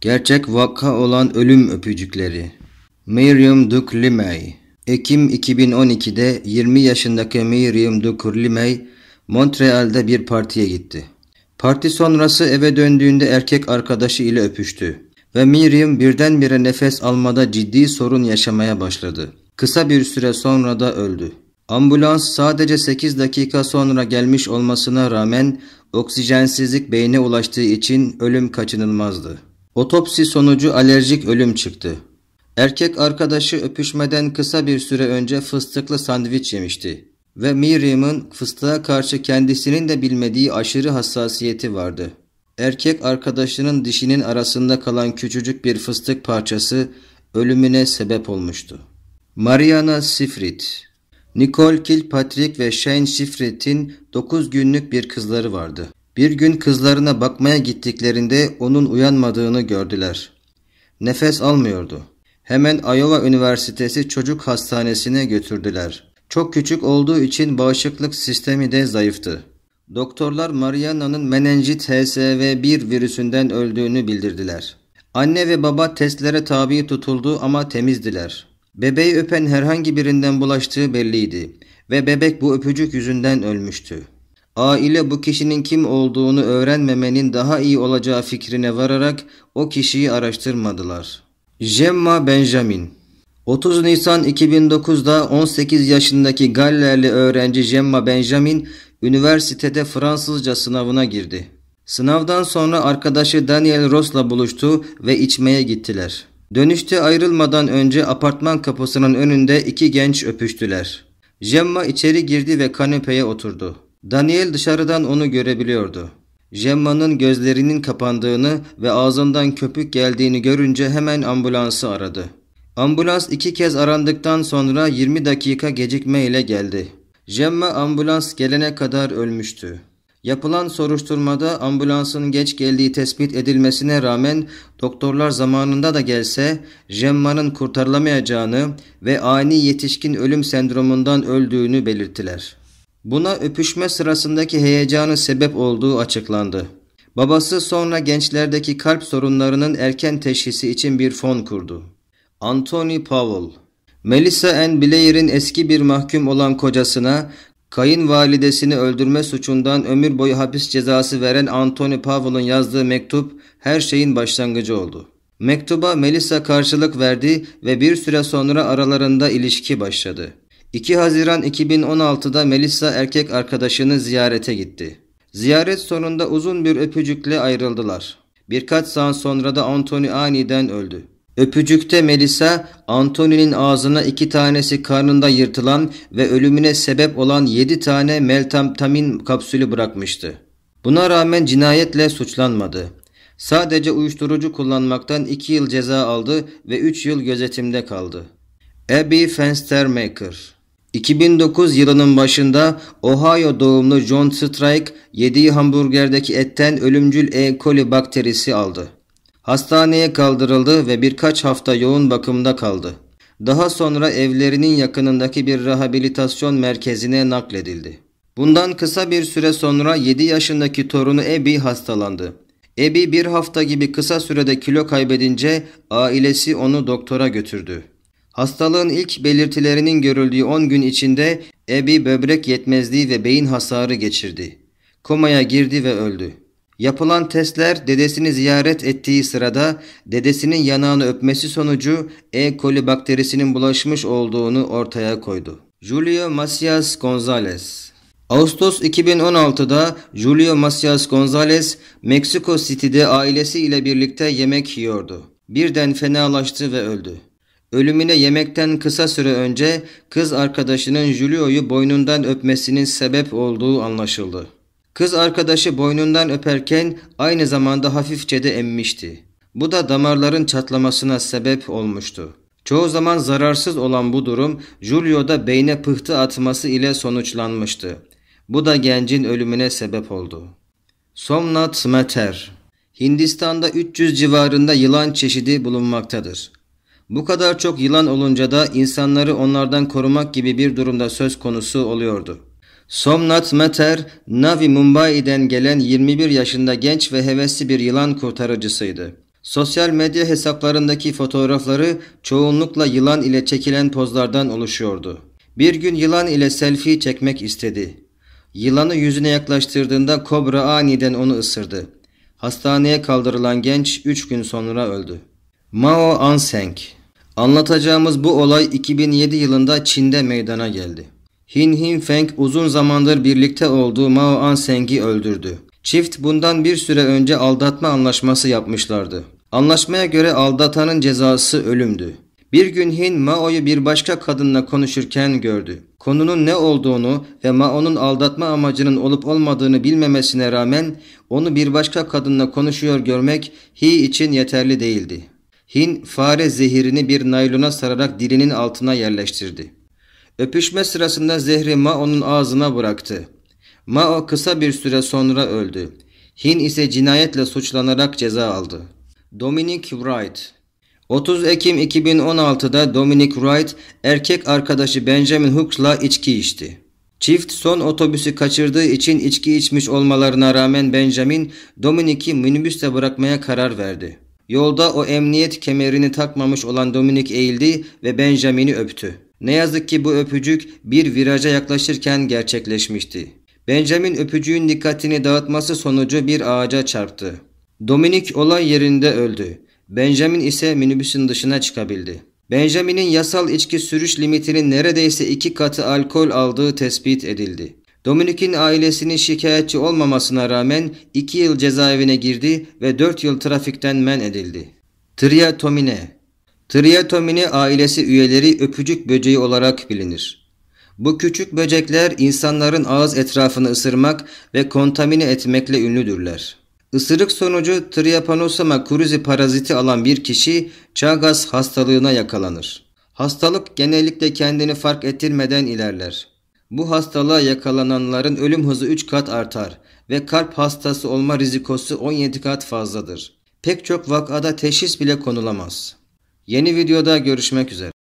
Gerçek vaka olan ölüm öpücükleri. Miriam Dukurlimey Ekim 2012'de 20 yaşındaki Miriam Dukurlimey Montreal'de bir partiye gitti. Parti sonrası eve döndüğünde erkek arkadaşı ile öpüştü ve Miriam birdenbire nefes almada ciddi sorun yaşamaya başladı. Kısa bir süre sonra da öldü. Ambulans sadece 8 dakika sonra gelmiş olmasına rağmen oksijensizlik beyne ulaştığı için ölüm kaçınılmazdı. Otopsi sonucu alerjik ölüm çıktı. Erkek arkadaşı öpüşmeden kısa bir süre önce fıstıklı sandviç yemişti ve Miriam'ın fıstığa karşı kendisinin de bilmediği aşırı hassasiyeti vardı. Erkek arkadaşının dişinin arasında kalan küçücük bir fıstık parçası ölümüne sebep olmuştu. Mariana Sifrit Nicole Kilpatrick ve Shane Sifrit'in 9 günlük bir kızları vardı. Bir gün kızlarına bakmaya gittiklerinde onun uyanmadığını gördüler. Nefes almıyordu. Hemen Iowa Üniversitesi Çocuk Hastanesi'ne götürdüler. Çok küçük olduğu için bağışıklık sistemi de zayıftı. Doktorlar Mariana'nın menenjit HSV1 virüsünden öldüğünü bildirdiler. Anne ve baba testlere tabi tutuldu ama temizdiler. Bebeği öpen herhangi birinden bulaştığı belliydi ve bebek bu öpücük yüzünden ölmüştü. Aile bu kişinin kim olduğunu öğrenmemenin daha iyi olacağı fikrine vararak o kişiyi araştırmadılar. Gemma Benjamin 30 Nisan 2009'da 18 yaşındaki Gallerli öğrenci Gemma Benjamin üniversitede Fransızca sınavına girdi. Sınavdan sonra arkadaşı Daniel Ross'la buluştu ve içmeye gittiler. Dönüşte ayrılmadan önce apartman kapısının önünde iki genç öpüştüler. Gemma içeri girdi ve kanepeye oturdu. Daniel dışarıdan onu görebiliyordu. Gemma'nın gözlerinin kapandığını ve ağzından köpük geldiğini görünce hemen ambulansı aradı. Ambulans iki kez arandıktan sonra 20 dakika gecikme ile geldi. Gemma ambulans gelene kadar ölmüştü. Yapılan soruşturmada ambulansın geç geldiği tespit edilmesine rağmen doktorlar zamanında da gelse Gemma'nın kurtarılamayacağını ve ani yetişkin ölüm sendromundan öldüğünü belirttiler. Buna öpüşme sırasındaki heyecanın sebep olduğu açıklandı. Babası sonra gençlerdeki kalp sorunlarının erken teşhisi için bir fon kurdu. Anthony Powell Melissa Ann Blair'in eski bir mahkum olan kocasına kayınvalidesini öldürme suçundan ömür boyu hapis cezası veren Anthony Powell'ın yazdığı mektup her şeyin başlangıcı oldu. Mektuba Melissa karşılık verdi ve bir süre sonra aralarında ilişki başladı. 2 Haziran 2016'da Melissa erkek arkadaşını ziyarete gitti. Ziyaret sonunda uzun bir öpücükle ayrıldılar. Birkaç saat sonra da Anthony aniden öldü. Öpücükte Melissa Anthony'nin ağzına iki tanesi karnında yırtılan ve ölümüne sebep olan yedi tane meltamtamin kapsülü bırakmıştı. Buna rağmen cinayetle suçlanmadı. Sadece uyuşturucu kullanmaktan iki yıl ceza aldı ve üç yıl gözetimde kaldı. Abby Fenstermaker 2009 yılının başında Ohio doğumlu John Strike yediği hamburgerdeki etten ölümcül E. coli bakterisi aldı. Hastaneye kaldırıldı ve birkaç hafta yoğun bakımda kaldı. Daha sonra evlerinin yakınındaki bir rehabilitasyon merkezine nakledildi. Bundan kısa bir süre sonra 7 yaşındaki torunu Abby hastalandı. Abby bir hafta gibi kısa sürede kilo kaybedince ailesi onu doktora götürdü. Hastalığın ilk belirtilerinin görüldüğü 10 gün içinde Ebi böbrek yetmezliği ve beyin hasarı geçirdi. Komaya girdi ve öldü. Yapılan testler dedesini ziyaret ettiği sırada dedesinin yanağını öpmesi sonucu E. coli bakterisinin bulaşmış olduğunu ortaya koydu. Julio Macias Gonzalez Ağustos 2016'da Julio Macias Gonzalez, Meksiko City'de ailesiyle birlikte yemek yiyordu. Birden fenalaştı ve öldü. Ölümüne yemekten kısa süre önce kız arkadaşının Julio'yu boynundan öpmesinin sebep olduğu anlaşıldı. Kız arkadaşı boynundan öperken aynı zamanda hafifçe de emmişti. Bu da damarların çatlamasına sebep olmuştu. Çoğu zaman zararsız olan bu durum Julio'da beyne pıhtı atması ile sonuçlanmıştı. Bu da gencin ölümüne sebep oldu. Somnath Smeter Hindistan'da 300 civarında yılan çeşidi bulunmaktadır. Bu kadar çok yılan olunca da insanları onlardan korumak gibi bir durumda söz konusu oluyordu. Somnat Mater, Navi Mumbai'den gelen 21 yaşında genç ve hevesli bir yılan kurtarıcısıydı. Sosyal medya hesaplarındaki fotoğrafları çoğunlukla yılan ile çekilen pozlardan oluşuyordu. Bir gün yılan ile selfie çekmek istedi. Yılanı yüzüne yaklaştırdığında kobra aniden onu ısırdı. Hastaneye kaldırılan genç 3 gün sonra öldü. Mao Anseng Anlatacağımız bu olay 2007 yılında Çin'de meydana geldi. Hin Hin Feng uzun zamandır birlikte olduğu Mao An Seng'i öldürdü. Çift bundan bir süre önce aldatma anlaşması yapmışlardı. Anlaşmaya göre aldatanın cezası ölümdü. Bir gün Hin Mao'yu bir başka kadınla konuşurken gördü. Konunun ne olduğunu ve Mao'nun aldatma amacının olup olmadığını bilmemesine rağmen onu bir başka kadınla konuşuyor görmek Hi için yeterli değildi. Hin fare zehirini bir naylona sararak dilinin altına yerleştirdi. Öpüşme sırasında zehri Mao'nun ağzına bıraktı. Mao kısa bir süre sonra öldü. Hin ise cinayetle suçlanarak ceza aldı. Dominic Wright 30 Ekim 2016'da Dominic Wright erkek arkadaşı Benjamin Hooks'la içki içti. Çift son otobüsü kaçırdığı için içki içmiş olmalarına rağmen Benjamin Dominic'i minibüste bırakmaya karar verdi. Yolda o emniyet kemerini takmamış olan Dominik eğildi ve Benjamin'i öptü. Ne yazık ki bu öpücük bir viraja yaklaşırken gerçekleşmişti. Benjamin öpücüğün dikkatini dağıtması sonucu bir ağaca çarptı. Dominik olay yerinde öldü. Benjamin ise minibüsün dışına çıkabildi. Benjamin'in yasal içki sürüş limitinin neredeyse iki katı alkol aldığı tespit edildi. Dominik'in ailesinin şikayetçi olmamasına rağmen 2 yıl cezaevine girdi ve 4 yıl trafikten men edildi. Tria Tomine Tria Tomine ailesi üyeleri öpücük böceği olarak bilinir. Bu küçük böcekler insanların ağız etrafını ısırmak ve kontamine etmekle ünlüdürler. Isırık sonucu Trypanosoma cruzi paraziti alan bir kişi Chagas hastalığına yakalanır. Hastalık genellikle kendini fark ettirmeden ilerler. Bu hastalığa yakalananların ölüm hızı 3 kat artar ve kalp hastası olma rizikosu 17 kat fazladır. Pek çok vakada teşhis bile konulamaz. Yeni videoda görüşmek üzere.